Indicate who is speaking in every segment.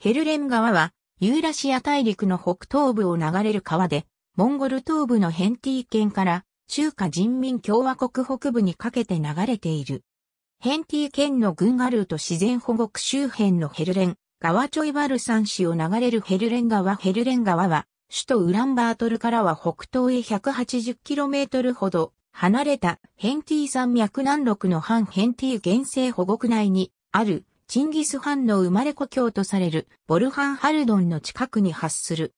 Speaker 1: ヘルレン川は、ユーラシア大陸の北東部を流れる川で、モンゴル東部のヘンティ県から中華人民共和国北部にかけて流れている。ヘンティ県のンガルーと自然保護区周辺のヘルレン、川チョイバル山市を流れるヘルレン川ヘルレン川は、首都ウランバートルからは北東へ 180km ほど離れたヘンティ山脈南麓の反ヘンティ原生保護区内にあるチンギス・ハンの生まれ故郷とされるボルハンハルドンの近くに発する。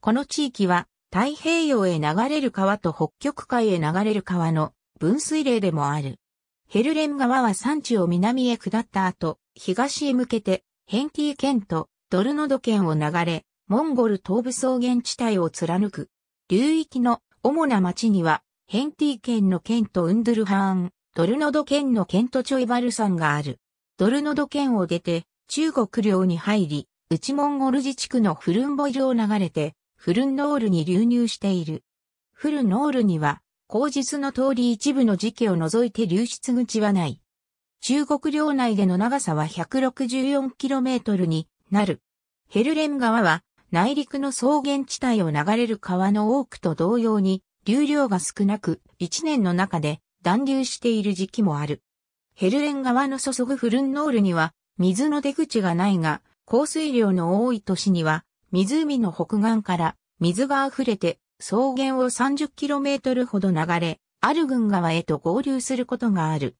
Speaker 1: この地域は太平洋へ流れる川と北極海へ流れる川の分水嶺でもある。ヘルレン川は山地を南へ下った後、東へ向けてヘンティ県とドルノド県を流れ、モンゴル東部草原地帯を貫く。流域の主な町には、ヘンティ県の県とウンドゥルハーン、ドルノド県の県とチョイバル山がある。ドルノド県を出て、中国領に入り、内モンゴル自治区のフルンボイルを流れて、フルンノールに流入している。フルノールには、口実の通り一部の時期を除いて流出口はない。中国領内での長さは 164km になる。ヘルレン川は内陸の草原地帯を流れる川の多くと同様に流量が少なく、1年の中で断流している時期もある。ヘルレン川の注ぐフルンノールには水の出口がないが、降水量の多い都市には湖の北岸から水が溢れて草原を 30km ほど流れ、アルグン川へと合流することがある。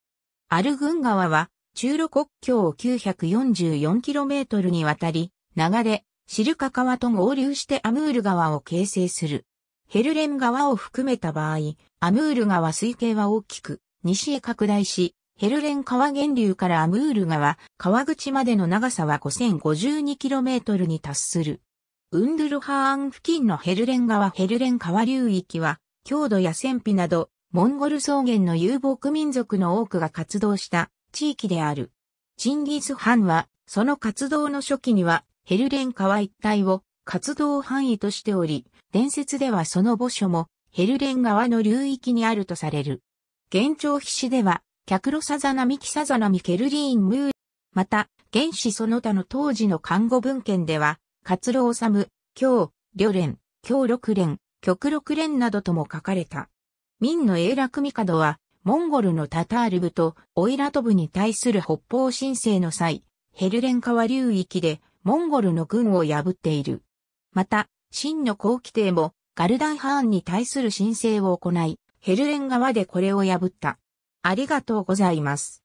Speaker 1: アルグン川は中路国境を 944km にわたり流れ、シルカ川と合流してアムール川を形成する。ヘルレン川を含めた場合、アムール川水系は大きく西へ拡大し、ヘルレン川源流からアムール川、川口までの長さは 5052km に達する。ウンドゥルハーン付近のヘルレン川ヘルレン川流域は、郷土や戦費など、モンゴル草原の遊牧民族の多くが活動した地域である。チンギス・ハンは、その活動の初期には、ヘルレン川一帯を活動範囲としており、伝説ではその墓所もヘルレン川の流域にあるとされる。現状筆では、キャクロサザナミキサザナミケルリーンムー。また、原始その他の当時の看護文献では、活路治む、京、旅連、京六連、極六連などとも書かれた。明の英楽帝は、モンゴルのタタール部とオイラト部に対する北方申請の際、ヘルレン川流域でモンゴルの軍を破っている。また、真の後期帝もガルダンハーンに対する申請を行い、ヘルレン川でこれを破った。ありがとうございます。